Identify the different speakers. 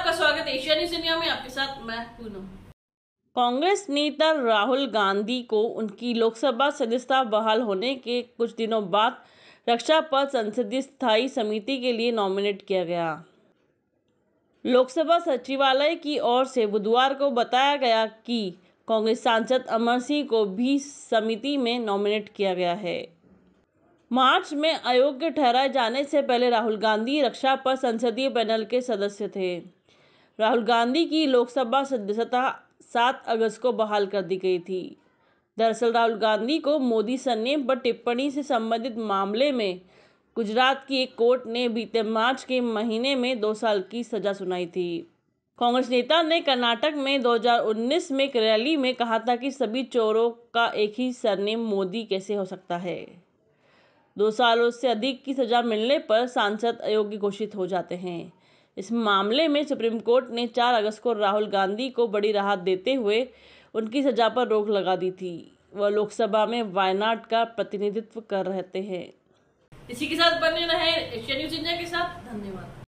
Speaker 1: आपका स्वागत Asia news India में आपके साथ मैं पूनम
Speaker 2: कांग्रेस नेता राहुल गांधी को उनकी लोकसभा सदस्यता बहाल होने के कुछ दिनों बाद रक्षा पद संसदीय स्थायी समिति के लिए नॉमिनेट किया गया लोकसभा सचिवालय की ओर से बुधवार को बताया गया कि कांग्रेस सांसद अमर सिंह को भी समिति में नॉमिनेट किया गया है मार्च में अयोग्य ठहराए जाने से पहले राहुल गांधी रक्षा पद संसदीय पैनल के सदस्य थे राहुल गांधी की लोकसभा सदस्यता सात अगस्त को बहाल कर दी गई थी दरअसल राहुल गांधी को मोदी सरनेम पर टिप्पणी से संबंधित मामले में गुजरात की एक कोर्ट ने बीते मार्च के महीने में दो साल की सजा सुनाई थी कांग्रेस नेता ने कर्नाटक में 2019 में एक रैली में कहा था कि सभी चोरों का एक ही सरनेम मोदी कैसे हो सकता है दो सालों से अधिक की सजा मिलने पर सांसद अयोग्य घोषित हो जाते हैं इस मामले में सुप्रीम कोर्ट ने चार अगस्त को राहुल गांधी को बड़ी राहत देते हुए उनकी सजा पर रोक लगा दी थी वह लोकसभा में वायनाड का प्रतिनिधित्व कर रहते हैं
Speaker 1: इसी के साथ बने रहे एशिया न्यूज इंडिया के साथ धन्यवाद